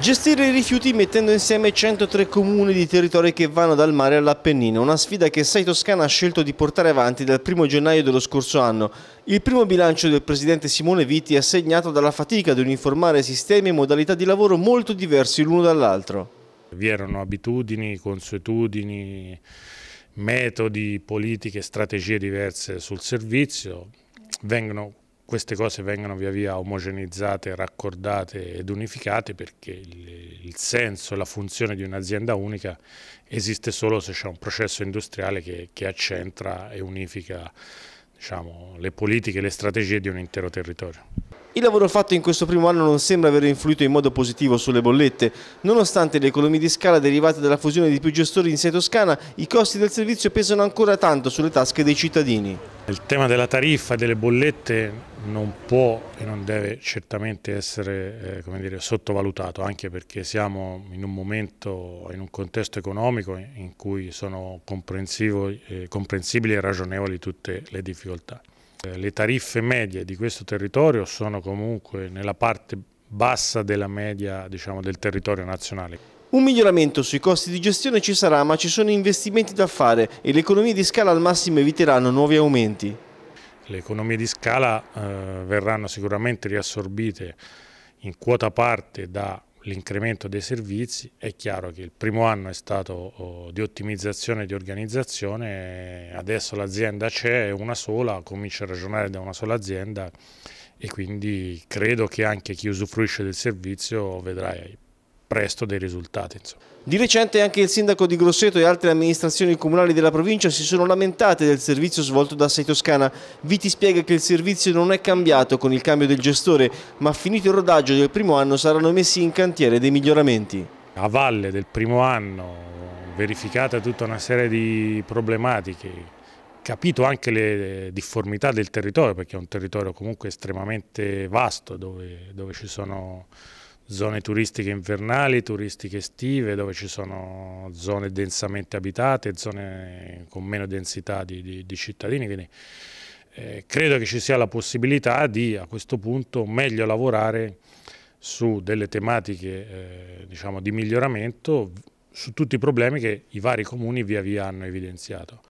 Gestire i rifiuti mettendo insieme 103 comuni di territori che vanno dal mare all'Appennino, una sfida che Sai Toscana ha scelto di portare avanti dal 1 gennaio dello scorso anno. Il primo bilancio del presidente Simone Viti è segnato dalla fatica di uniformare sistemi e modalità di lavoro molto diversi l'uno dall'altro. Vi erano abitudini, consuetudini, metodi, politiche, strategie diverse sul servizio, vengono queste cose vengano via via omogenizzate, raccordate ed unificate perché il, il senso e la funzione di un'azienda unica esiste solo se c'è un processo industriale che, che accentra e unifica diciamo, le politiche e le strategie di un intero territorio. Il lavoro fatto in questo primo anno non sembra aver influito in modo positivo sulle bollette. Nonostante le economie di scala derivate dalla fusione di più gestori in Sia Toscana, i costi del servizio pesano ancora tanto sulle tasche dei cittadini. Il tema della tariffa e delle bollette non può e non deve certamente essere eh, dire, sottovalutato, anche perché siamo in un momento, in un contesto economico in cui sono eh, comprensibili e ragionevoli tutte le difficoltà. Eh, le tariffe medie di questo territorio sono comunque nella parte bassa della media diciamo, del territorio nazionale. Un miglioramento sui costi di gestione ci sarà, ma ci sono investimenti da fare e le economie di scala al massimo eviteranno nuovi aumenti. Le economie di scala eh, verranno sicuramente riassorbite in quota parte da l'incremento dei servizi, è chiaro che il primo anno è stato oh, di ottimizzazione di organizzazione, eh, adesso l'azienda c'è, è una sola, comincia a ragionare da una sola azienda e quindi credo che anche chi usufruisce del servizio vedrà eh, presto dei risultati. Insomma. Di recente anche il sindaco di Grosseto e altre amministrazioni comunali della provincia si sono lamentate del servizio svolto da Sei Toscana. Viti spiega che il servizio non è cambiato con il cambio del gestore, ma finito il rodaggio del primo anno saranno messi in cantiere dei miglioramenti. A valle del primo anno verificata tutta una serie di problematiche capito anche le difformità del territorio, perché è un territorio comunque estremamente vasto dove, dove ci sono zone turistiche invernali, turistiche estive, dove ci sono zone densamente abitate, zone con meno densità di, di, di cittadini. Quindi eh, credo che ci sia la possibilità di a questo punto meglio lavorare su delle tematiche eh, diciamo, di miglioramento su tutti i problemi che i vari comuni via via hanno evidenziato.